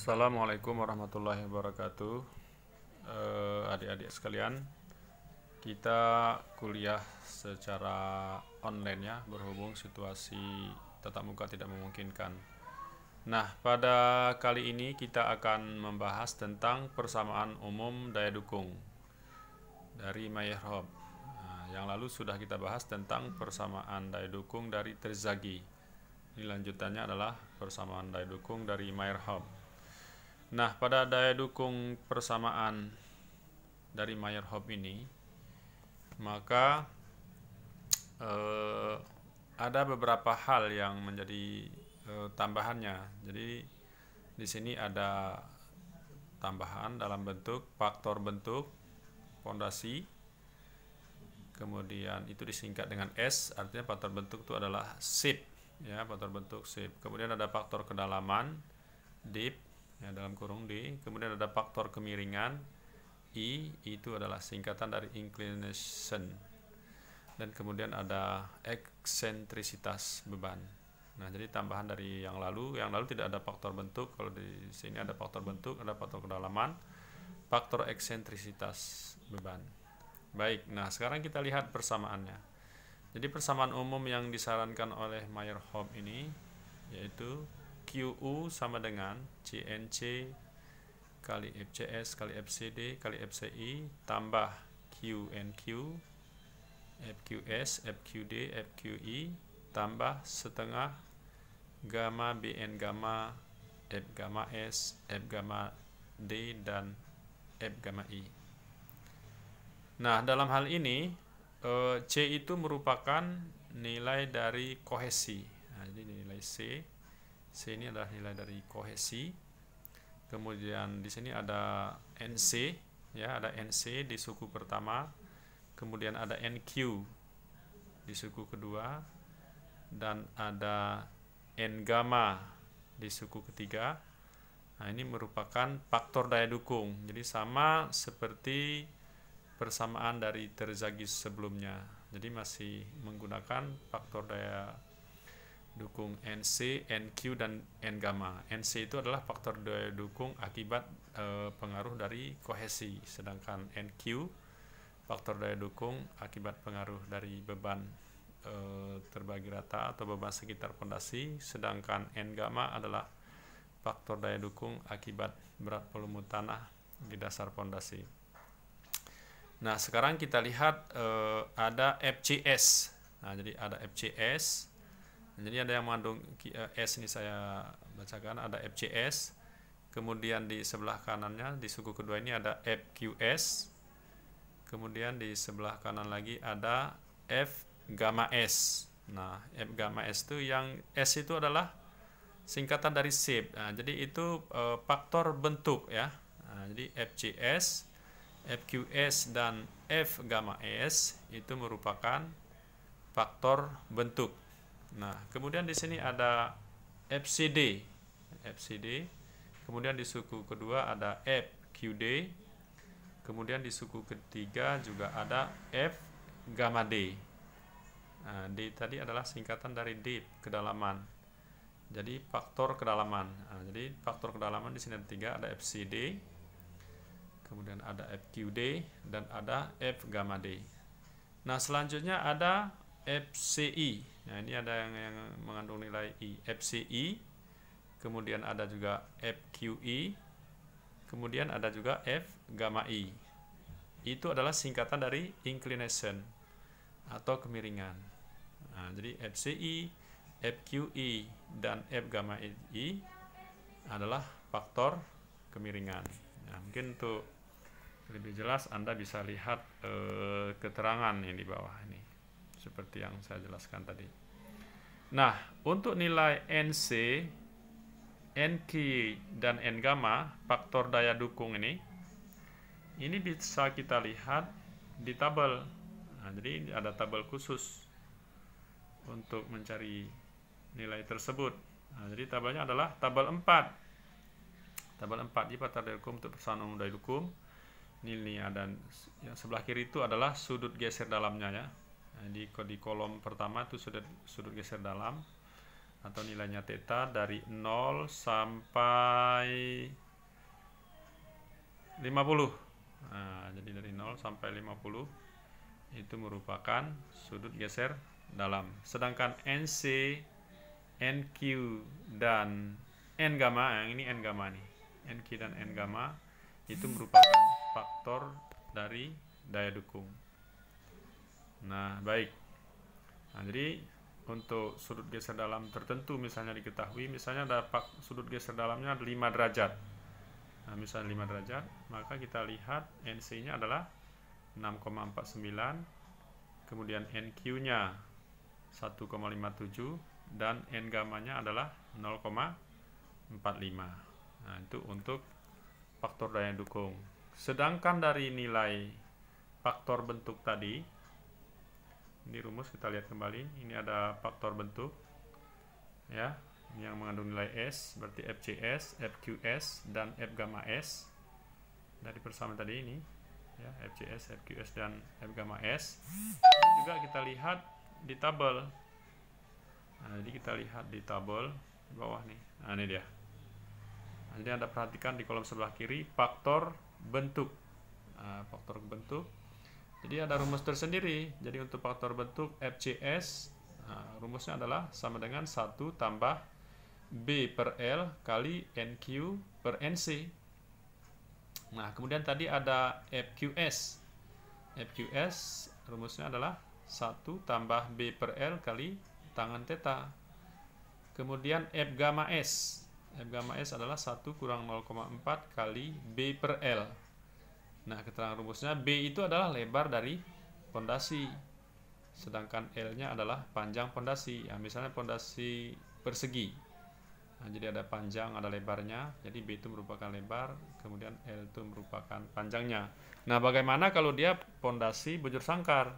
Assalamualaikum warahmatullahi wabarakatuh eh, Adik-adik sekalian Kita kuliah secara online ya Berhubung situasi tetap muka tidak memungkinkan Nah, pada kali ini kita akan membahas tentang persamaan umum daya dukung dari Mayerhob nah, Yang lalu sudah kita bahas tentang persamaan daya dukung dari Terzaghi Ini lanjutannya adalah persamaan daya dukung dari Mayerhob Nah, pada daya dukung persamaan dari Meyerhoff ini, maka eh, ada beberapa hal yang menjadi eh, tambahannya. Jadi di sini ada tambahan dalam bentuk faktor bentuk fondasi. Kemudian itu disingkat dengan S, artinya faktor bentuk itu adalah SIP, ya, faktor bentuk SIP. Kemudian ada faktor kedalaman, deep ya, dalam kurung D kemudian ada faktor kemiringan I itu adalah singkatan dari inclination dan kemudian ada eksentrisitas beban nah jadi tambahan dari yang lalu yang lalu tidak ada faktor bentuk kalau di sini ada faktor bentuk ada faktor kedalaman faktor eksentrisitas beban baik nah sekarang kita lihat persamaannya jadi persamaan umum yang disarankan oleh Meyerhoff ini yaitu QU sama dengan CNC kali FCS kali FCD kali FCI tambah QNQ FQS FQD FQI tambah setengah gamma BN gamma F gamma S F gamma D dan F gamma I nah dalam hal ini eh, C itu merupakan nilai dari kohesi nah, jadi nilai C C ini adalah nilai dari kohesi. Kemudian di sini ada NC, ya, ada NC di suku pertama. Kemudian ada NQ di suku kedua dan ada N gamma di suku ketiga. Nah, ini merupakan faktor daya dukung. Jadi sama seperti persamaan dari terzagis sebelumnya. Jadi masih menggunakan faktor daya dukung NC, NQ dan N gamma. NC itu adalah faktor daya dukung akibat e, pengaruh dari kohesi, sedangkan NQ faktor daya dukung akibat pengaruh dari beban e, terbagi rata atau beban sekitar pondasi, sedangkan N gamma adalah faktor daya dukung akibat berat volume tanah di dasar pondasi. Nah, sekarang kita lihat e, ada FCS. Nah, jadi ada FCS jadi ada yang mengandung eh, S ini saya bacakan ada FCS. Kemudian di sebelah kanannya di suku kedua ini ada FQS. Kemudian di sebelah kanan lagi ada F gamma S. Nah, F gamma S itu yang S itu adalah singkatan dari shape. Nah, jadi itu e, faktor bentuk ya. Nah, jadi FCS, FQS dan F gamma S itu merupakan faktor bentuk. Nah, kemudian di sini ada FCD. FCD. Kemudian di suku kedua ada FQD. Kemudian di suku ketiga juga ada F gamma D. Nah, D tadi adalah singkatan dari deep, kedalaman. Jadi faktor kedalaman. Nah, jadi faktor kedalaman di sini ada tiga, ada FCD, kemudian ada FQD dan ada F gamma D. Nah, selanjutnya ada FCI nah ini ada yang, yang mengandung nilai I FCI kemudian ada juga FQI kemudian ada juga F gamma I itu adalah singkatan dari inclination atau kemiringan nah, jadi FCI FQI dan F gamma I adalah faktor kemiringan nah, mungkin untuk lebih jelas Anda bisa lihat eh, keterangan yang di bawah ini seperti yang saya jelaskan tadi. Nah, untuk nilai NC, NK, dan N gamma, faktor daya dukung ini, ini bisa kita lihat di tabel. Nah, jadi ada tabel khusus untuk mencari nilai tersebut. Nah, jadi tabelnya adalah tabel 4. Tabel 4 di faktor daya dukung untuk persoalan umum daya dukung. Ini, ini ada yang sebelah kiri itu adalah sudut geser dalamnya ya jadi nah, di kolom pertama itu sudut sudut geser dalam atau nilainya theta dari 0 sampai 50. Nah, jadi dari 0 sampai 50 itu merupakan sudut geser dalam. Sedangkan NC, NQ dan N gamma, yang ini N gamma nih. NQ dan N gamma itu merupakan faktor dari daya dukung. Nah, baik. Nah, jadi untuk sudut geser dalam tertentu misalnya diketahui misalnya dapat sudut geser dalamnya 5 derajat. Nah, misalnya 5 derajat, maka kita lihat NC-nya adalah 6,49 kemudian NQ-nya 1,57 dan N gamanya adalah 0,45. Nah, itu untuk faktor daya dukung. Sedangkan dari nilai faktor bentuk tadi ini rumus kita lihat kembali ini ada faktor bentuk ya yang mengandung nilai S berarti FCS, FQS dan F gamma S dari persamaan tadi ini ya FCS, FQS dan F gamma S ini juga kita lihat di tabel nah, jadi kita lihat di tabel di bawah nih nah ini dia nanti anda perhatikan di kolom sebelah kiri faktor bentuk nah, faktor bentuk jadi ada rumus tersendiri. Jadi untuk faktor bentuk FCS, nah, rumusnya adalah sama dengan 1 tambah B per L kali NQ per NC. Nah, kemudian tadi ada FQS. FQS rumusnya adalah 1 tambah B per L kali tangan theta. Kemudian F gamma S. F gamma S adalah 1 kurang 0,4 kali B per L. Nah, keterangan rumusnya B itu adalah lebar dari pondasi. Sedangkan L-nya adalah panjang pondasi. Ya, misalnya pondasi persegi. Nah, jadi ada panjang, ada lebarnya. Jadi B itu merupakan lebar, kemudian L itu merupakan panjangnya. Nah, bagaimana kalau dia pondasi bujur sangkar?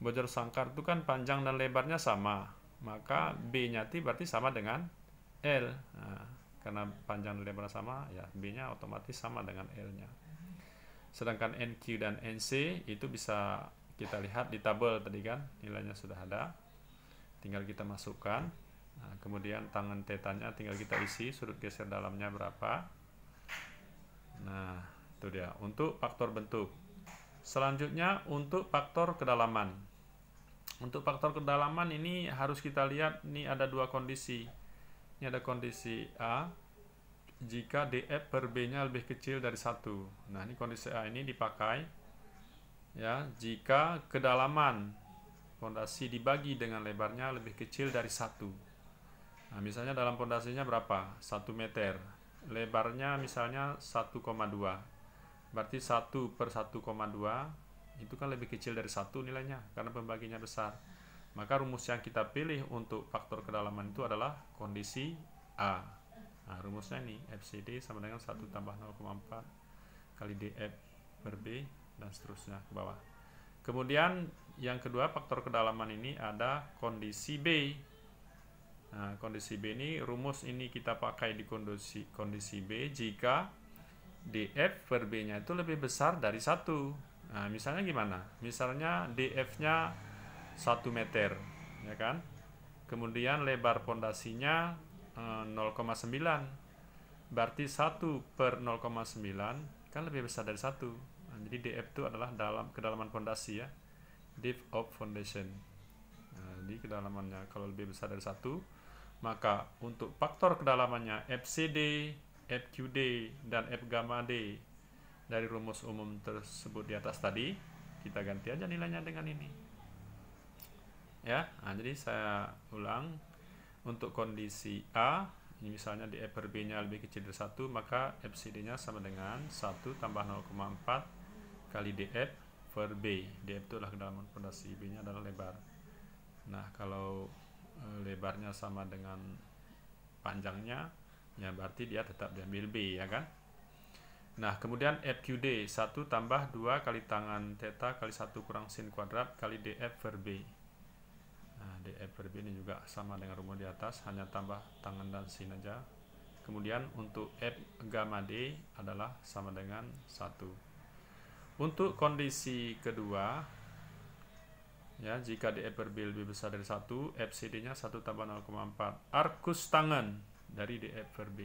Bujur sangkar itu kan panjang dan lebarnya sama. Maka B-nya itu berarti sama dengan L. Nah, karena panjang dan lebarnya sama, ya B-nya otomatis sama dengan L-nya. Sedangkan NQ dan NC itu bisa kita lihat di tabel tadi kan, nilainya sudah ada. Tinggal kita masukkan. Nah, kemudian tangan tetanya tinggal kita isi sudut geser dalamnya berapa. Nah, itu dia untuk faktor bentuk. Selanjutnya untuk faktor kedalaman. Untuk faktor kedalaman ini harus kita lihat ini ada dua kondisi. Ini ada kondisi A jika DF per B-nya lebih kecil dari satu. Nah, ini kondisi A ini dipakai ya jika kedalaman pondasi dibagi dengan lebarnya lebih kecil dari satu. Nah, misalnya dalam pondasinya berapa? Satu meter. Lebarnya misalnya 1,2. Berarti 1 per 1,2 itu kan lebih kecil dari satu nilainya karena pembaginya besar. Maka rumus yang kita pilih untuk faktor kedalaman itu adalah kondisi A. Nah, rumusnya ini FCD sama dengan 1 tambah 0,4 kali DF per B, dan seterusnya ke bawah. Kemudian yang kedua, faktor kedalaman ini ada kondisi B. Nah, kondisi B ini, rumus ini kita pakai di kondisi, kondisi B jika DF per B-nya itu lebih besar dari satu. Nah, misalnya gimana? Misalnya DF-nya 1 meter, ya kan? Kemudian lebar pondasinya 0,9 eh, berarti 1 per 0,9 kan lebih besar dari 1 nah, jadi df itu adalah dalam kedalaman fondasi ya depth of foundation nah, jadi kedalamannya kalau lebih besar dari 1 maka untuk faktor kedalamannya FCD, FQD, dan F gamma D dari rumus umum tersebut di atas tadi kita ganti aja nilainya dengan ini ya nah, jadi saya ulang untuk kondisi A ini misalnya di E per B nya lebih kecil dari 1 maka FCD nya sama dengan 1 tambah 0,4 kali DF per B DF itu adalah kedalaman fondasi B nya adalah lebar nah kalau e, lebarnya sama dengan panjangnya ya berarti dia tetap diambil B ya kan Nah, kemudian FQD 1 tambah 2 kali tangan theta kali 1 kurang sin kuadrat kali DF per B nah, di adverb ini juga sama dengan rumus di atas hanya tambah tangan dan sin aja kemudian untuk F gamma D adalah sama dengan satu untuk kondisi kedua ya jika di adverb lebih besar dari satu FCD nya 1 tambah 0,4 arkus tangan dari di adverb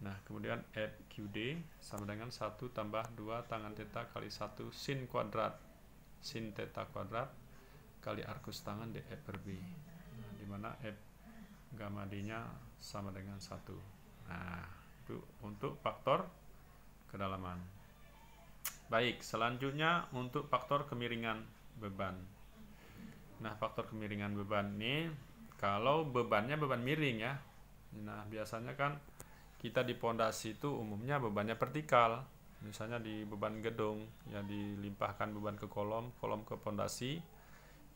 Nah, kemudian FQD sama dengan 1 tambah 2 tangan teta kali 1 sin kuadrat. Sin teta kuadrat kali arkus tangan di F per B nah, dimana F gamma D nya sama dengan satu nah itu untuk faktor kedalaman baik selanjutnya untuk faktor kemiringan beban nah faktor kemiringan beban ini kalau bebannya beban miring ya nah biasanya kan kita di pondasi itu umumnya bebannya vertikal misalnya di beban gedung ya dilimpahkan beban ke kolom kolom ke pondasi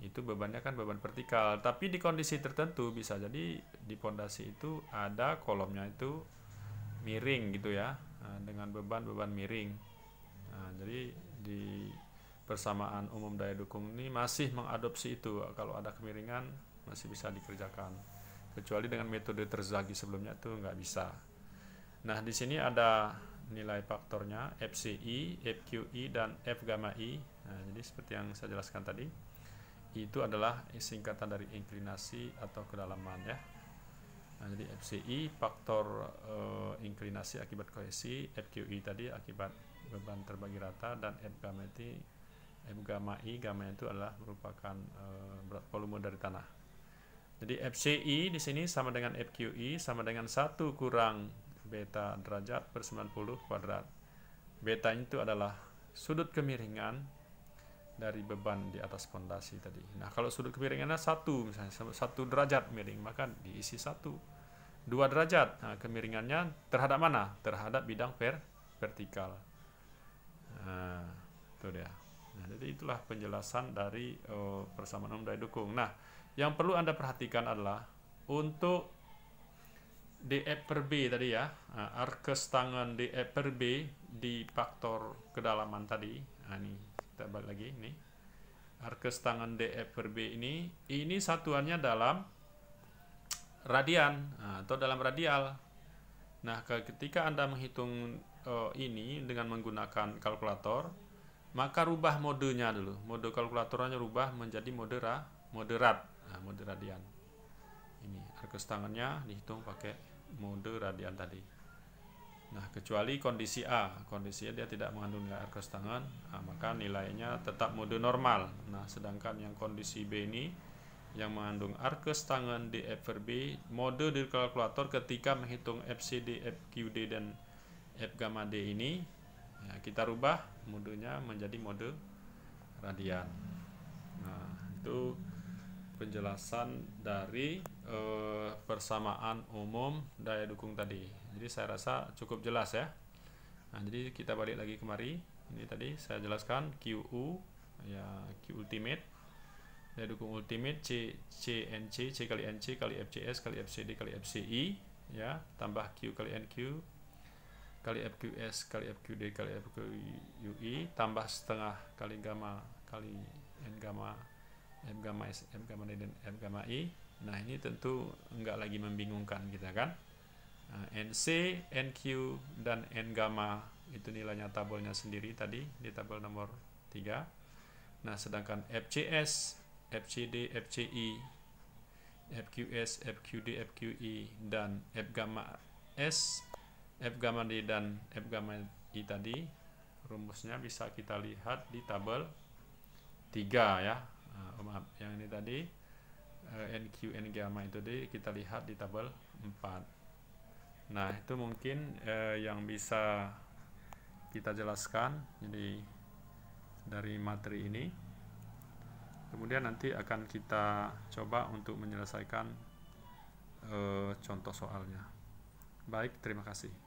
itu bebannya kan beban vertikal tapi di kondisi tertentu bisa jadi di pondasi itu ada kolomnya itu miring gitu ya eh, dengan beban-beban miring nah, jadi di persamaan umum daya dukung ini masih mengadopsi itu kalau ada kemiringan masih bisa dikerjakan kecuali dengan metode terzagi sebelumnya itu nggak bisa nah di sini ada nilai faktornya FCI, FQI, dan F gamma I nah, jadi seperti yang saya jelaskan tadi itu adalah singkatan dari inklinasi atau kedalaman ya. Nah, jadi FCI faktor uh, inklinasi akibat kohesi, FQI tadi akibat beban terbagi rata dan F gamma itu gamma itu adalah merupakan uh, berat volume dari tanah. Jadi FCI di sini sama dengan FQI sama dengan 1 kurang beta derajat per 90 kuadrat. Beta itu adalah sudut kemiringan dari beban di atas pondasi tadi. Nah, kalau sudut kemiringannya satu, misalnya satu derajat miring, maka diisi satu. Dua derajat, nah, kemiringannya terhadap mana? Terhadap bidang ver vertikal. Nah, itu dia. Nah, jadi itulah penjelasan dari oh, persamaan umum daya dukung. Nah, yang perlu anda perhatikan adalah untuk DF e per B tadi ya, nah, arkes tangan DF e per B di faktor kedalaman tadi. Nah, ini kita balik lagi ini arkes tangan DF e per B ini ini satuannya dalam radian nah, atau dalam radial nah ketika anda menghitung uh, ini dengan menggunakan kalkulator maka rubah modenya dulu mode kalkulatornya rubah menjadi mode ra, moderat nah, mode radian ini arkes tangannya dihitung pakai mode radian tadi Nah, kecuali kondisi A, kondisinya dia tidak mengandung nilai R cross tangan, nah, maka nilainya tetap mode normal. Nah, sedangkan yang kondisi B ini yang mengandung cross tangan di FRB, mode di kalkulator ketika menghitung FCD, FQD, dan F gamma D ini, ya, kita rubah modenya menjadi mode radian. Nah, itu penjelasan dari e, persamaan umum daya dukung tadi. Jadi saya rasa cukup jelas ya. Nah, jadi kita balik lagi kemari. Ini tadi saya jelaskan QU ya Q ultimate daya dukung ultimate C CNC C kali NC kali FCS kali FCD kali FCI ya tambah Q kali NQ kali FQS kali FQD kali I tambah setengah kali gamma kali n gamma F gamma S, F gamma D, dan F gamma I. Nah, ini tentu enggak lagi membingungkan kita kan. NC, nah, NQ, dan N gamma itu nilainya tabelnya sendiri tadi di tabel nomor tiga. Nah, sedangkan FCS, FCD, FCI, FQS, FQD, FQI, dan F gamma S, F gamma D, dan F gamma I tadi rumusnya bisa kita lihat di tabel tiga ya uh, maaf yang ini tadi uh, eh, NQ gamma itu tadi kita lihat di tabel 4 nah itu mungkin uh, yang bisa kita jelaskan jadi dari materi ini kemudian nanti akan kita coba untuk menyelesaikan uh, contoh soalnya baik terima kasih